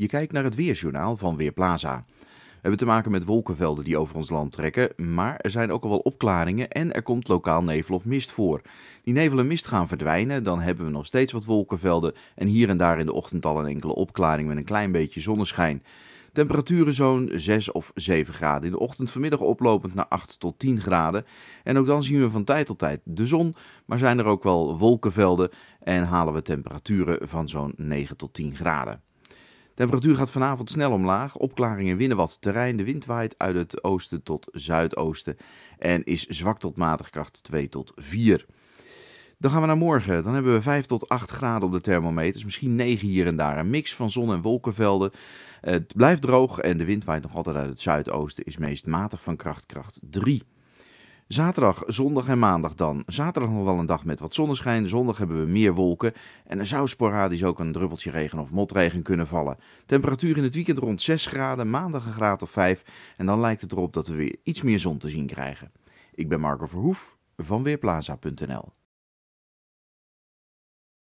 Je kijkt naar het weerjournaal van Weerplaza. We hebben te maken met wolkenvelden die over ons land trekken, maar er zijn ook al wel opklaringen en er komt lokaal nevel of mist voor. Die nevel en mist gaan verdwijnen, dan hebben we nog steeds wat wolkenvelden en hier en daar in de ochtend al een enkele opklaring met een klein beetje zonneschijn. Temperaturen zo'n 6 of 7 graden. In de ochtend vanmiddag oplopend naar 8 tot 10 graden. En ook dan zien we van tijd tot tijd de zon, maar zijn er ook wel wolkenvelden en halen we temperaturen van zo'n 9 tot 10 graden. Temperatuur gaat vanavond snel omlaag. Opklaringen winnen wat terrein. De wind waait uit het oosten tot zuidoosten en is zwak tot matig kracht 2 tot 4. Dan gaan we naar morgen. Dan hebben we 5 tot 8 graden op de thermometer, dus Misschien 9 hier en daar. Een mix van zon- en wolkenvelden. Het blijft droog en de wind waait nog altijd uit het zuidoosten. Is meest matig van kracht, kracht 3. Zaterdag, zondag en maandag dan. Zaterdag nog wel een dag met wat zonneschijn. Zondag hebben we meer wolken. En er zou sporadisch ook een druppeltje regen of motregen kunnen vallen. Temperatuur in het weekend rond 6 graden, maandag een graad of 5. En dan lijkt het erop dat we weer iets meer zon te zien krijgen. Ik ben Marco Verhoef van Weerplaza.nl